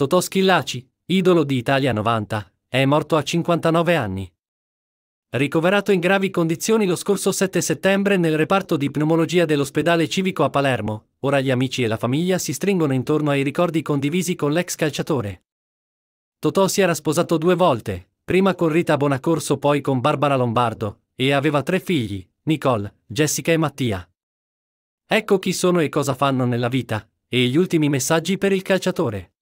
Totò Schillaci, idolo di Italia 90, è morto a 59 anni. Ricoverato in gravi condizioni lo scorso 7 settembre nel reparto di pneumologia dell'ospedale civico a Palermo, ora gli amici e la famiglia si stringono intorno ai ricordi condivisi con l'ex calciatore. Totò si era sposato due volte, prima con Rita Bonacorso poi con Barbara Lombardo, e aveva tre figli, Nicole, Jessica e Mattia. Ecco chi sono e cosa fanno nella vita, e gli ultimi messaggi per il calciatore.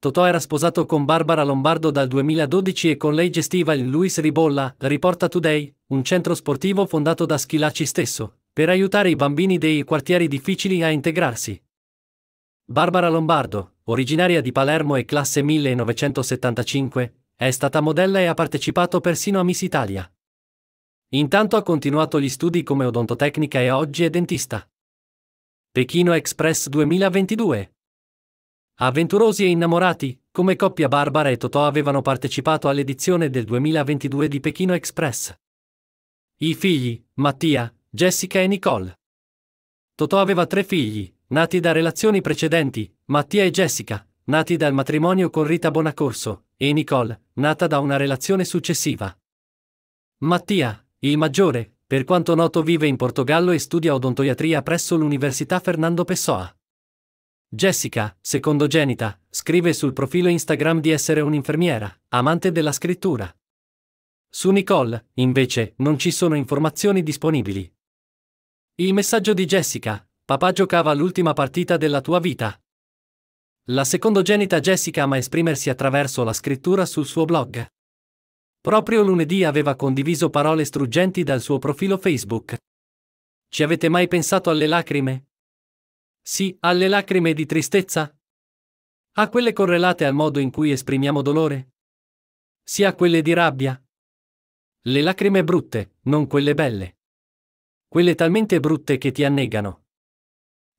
Totò era sposato con Barbara Lombardo dal 2012 e con lei gestiva il Luis Ribolla, Riporta Today, un centro sportivo fondato da Schilacci stesso, per aiutare i bambini dei quartieri difficili a integrarsi. Barbara Lombardo, originaria di Palermo e classe 1975, è stata modella e ha partecipato persino a Miss Italia. Intanto ha continuato gli studi come odontotecnica e oggi è dentista. Pechino Express 2022 Avventurosi e innamorati, come coppia Barbara e Totò avevano partecipato all'edizione del 2022 di Pechino Express. I figli, Mattia, Jessica e Nicole. Totò aveva tre figli, nati da relazioni precedenti, Mattia e Jessica, nati dal matrimonio con Rita Bonacorso, e Nicole, nata da una relazione successiva. Mattia, il maggiore, per quanto noto vive in Portogallo e studia odontoiatria presso l'Università Fernando Pessoa. Jessica, secondogenita, scrive sul profilo Instagram di essere un'infermiera, amante della scrittura. Su Nicole, invece, non ci sono informazioni disponibili. Il messaggio di Jessica, papà giocava l'ultima partita della tua vita. La secondogenita Jessica ama esprimersi attraverso la scrittura sul suo blog. Proprio lunedì aveva condiviso parole struggenti dal suo profilo Facebook. Ci avete mai pensato alle lacrime? Sì, alle lacrime di tristezza? A quelle correlate al modo in cui esprimiamo dolore? Sì, a quelle di rabbia? Le lacrime brutte, non quelle belle. Quelle talmente brutte che ti annegano.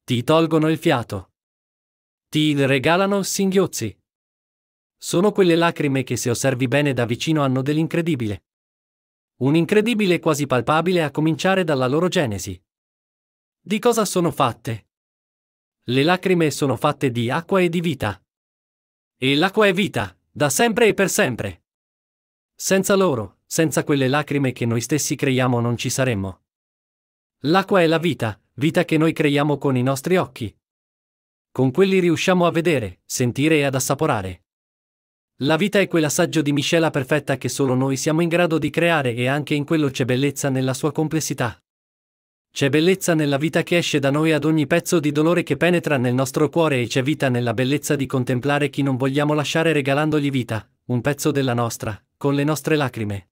Ti tolgono il fiato. Ti regalano singhiozzi. Sono quelle lacrime che se osservi bene da vicino hanno dell'incredibile. Un incredibile quasi palpabile a cominciare dalla loro genesi. Di cosa sono fatte? Le lacrime sono fatte di acqua e di vita. E l'acqua è vita, da sempre e per sempre. Senza loro, senza quelle lacrime che noi stessi creiamo non ci saremmo. L'acqua è la vita, vita che noi creiamo con i nostri occhi. Con quelli riusciamo a vedere, sentire e ad assaporare. La vita è quell'assaggio di miscela perfetta che solo noi siamo in grado di creare e anche in quello c'è bellezza nella sua complessità. C'è bellezza nella vita che esce da noi ad ogni pezzo di dolore che penetra nel nostro cuore e c'è vita nella bellezza di contemplare chi non vogliamo lasciare regalandogli vita, un pezzo della nostra, con le nostre lacrime.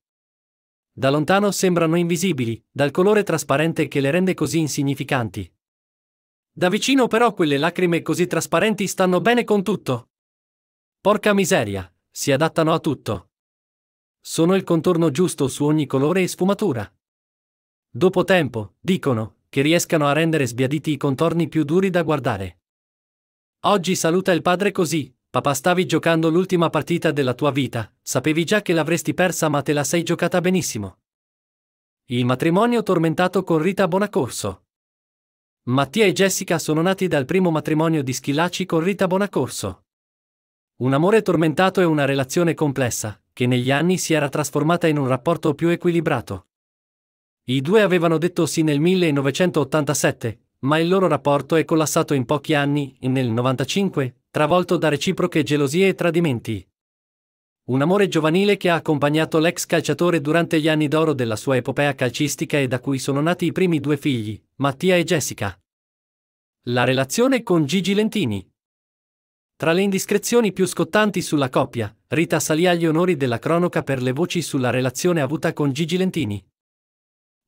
Da lontano sembrano invisibili, dal colore trasparente che le rende così insignificanti. Da vicino però quelle lacrime così trasparenti stanno bene con tutto. Porca miseria, si adattano a tutto. Sono il contorno giusto su ogni colore e sfumatura. Dopo tempo, dicono, che riescano a rendere sbiaditi i contorni più duri da guardare. Oggi saluta il padre così, papà stavi giocando l'ultima partita della tua vita, sapevi già che l'avresti persa ma te la sei giocata benissimo. Il matrimonio tormentato con Rita Bonacorso. Mattia e Jessica sono nati dal primo matrimonio di Schillaci con Rita Bonacorso. Un amore tormentato e una relazione complessa, che negli anni si era trasformata in un rapporto più equilibrato. I due avevano detto sì nel 1987, ma il loro rapporto è collassato in pochi anni, e nel 95, travolto da reciproche gelosie e tradimenti. Un amore giovanile che ha accompagnato l'ex calciatore durante gli anni d'oro della sua epopea calcistica e da cui sono nati i primi due figli, Mattia e Jessica. La relazione con Gigi Lentini. Tra le indiscrezioni più scottanti sulla coppia, Rita salì agli onori della cronaca per le voci sulla relazione avuta con Gigi Lentini.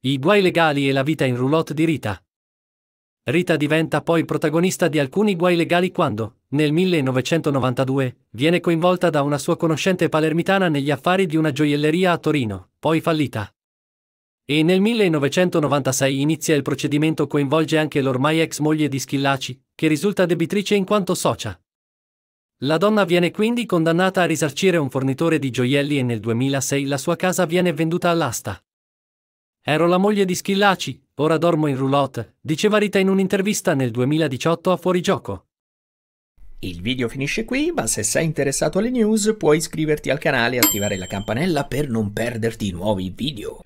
I guai legali e la vita in roulotte di Rita. Rita diventa poi protagonista di alcuni guai legali quando, nel 1992, viene coinvolta da una sua conoscente palermitana negli affari di una gioielleria a Torino, poi fallita. E nel 1996 inizia il procedimento coinvolge anche l'ormai ex moglie di Schillaci, che risulta debitrice in quanto socia. La donna viene quindi condannata a risarcire un fornitore di gioielli e nel 2006 la sua casa viene venduta all'asta. Ero la moglie di Schillaci, ora dormo in roulotte, diceva Rita in un'intervista nel 2018 a Fuorigioco. Il video finisce qui, ma se sei interessato alle news puoi iscriverti al canale e attivare la campanella per non perderti nuovi video.